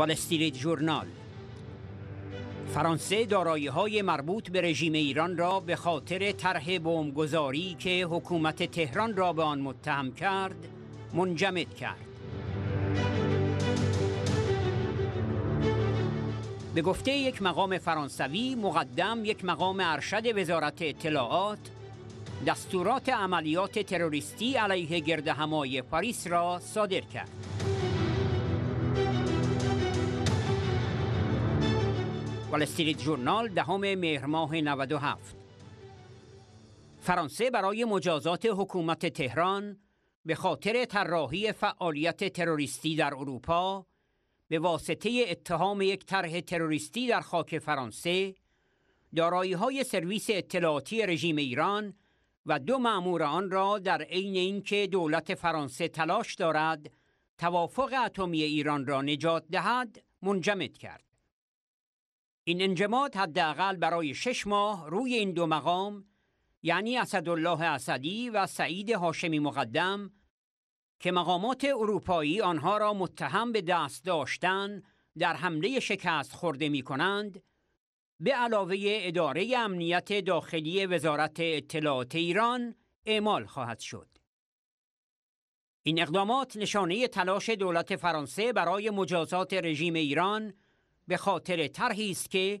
وال استریت فرانسه دارایی های مربوط به رژیم ایران را به خاطر طرح بمبگذاری که حکومت تهران را به آن متهم کرد منجمد کرد به گفته یک مقام فرانسوی مقدم یک مقام ارشد وزارت اطلاعات دستورات عملیات تروریستی علیه گرد همای پاریس را صادر کرد وال جورنال دهم مهر ماه 97 فرانسه برای مجازات حکومت تهران به خاطر طراحی فعالیت تروریستی در اروپا به واسطه اتهام یک طرح تروریستی در خاک فرانسه دارایی های سرویس اطلاعاتی رژیم ایران و دو مأمور آن را در عین اینکه دولت فرانسه تلاش دارد توافق اتمی ایران را نجات دهد منجمد کرد این انجماد حداقل برای شش ماه روی این دو مقام یعنی اسدالله اسدی و سعید هاشمی مقدم که مقامات اروپایی آنها را متهم به دست داشتن در حمله شکست خورده می کنند به علاوه اداره امنیت داخلی وزارت اطلاعات ایران اعمال خواهد شد. این اقدامات نشانه تلاش دولت فرانسه برای مجازات رژیم ایران به خاطر طرحی است که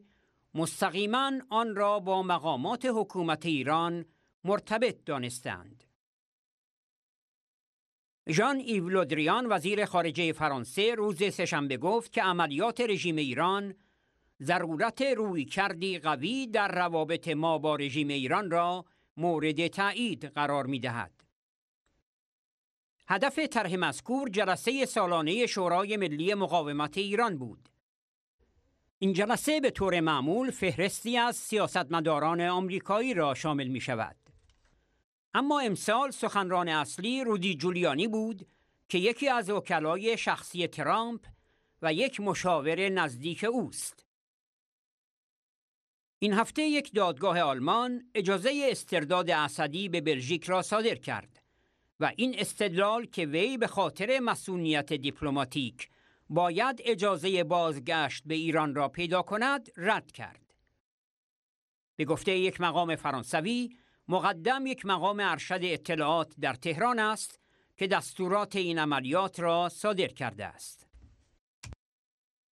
مستقیما آن را با مقامات حکومت ایران مرتبط دانستند ژان ایو لودریان وزیر خارجه فرانسه روز سهشنبه گفت که عملیات رژیم ایران ضرورت روی کردی قوی در روابط ما با رژیم ایران را مورد تایید قرار می دهد. هدف طرح مذکور جلسه سالانه شورای ملی مقاومت ایران بود این جلسه به طور معمول فهرستی از سیاستمداران آمریکایی را شامل می شود. اما امسال سخنران اصلی رودی جولیانی بود که یکی از وکلای شخصی ترامپ و یک مشاور نزدیک اوست. این هفته یک دادگاه آلمان اجازه استرداد اسدی به بلژیک را صادر کرد و این استدلال که وی به خاطر مسئولیت دیپلماتیک باید اجازه بازگشت به ایران را پیدا کند رد کرد به گفته یک مقام فرانسوی مقدم یک مقام ارشد اطلاعات در تهران است که دستورات این عملیات را صادر کرده است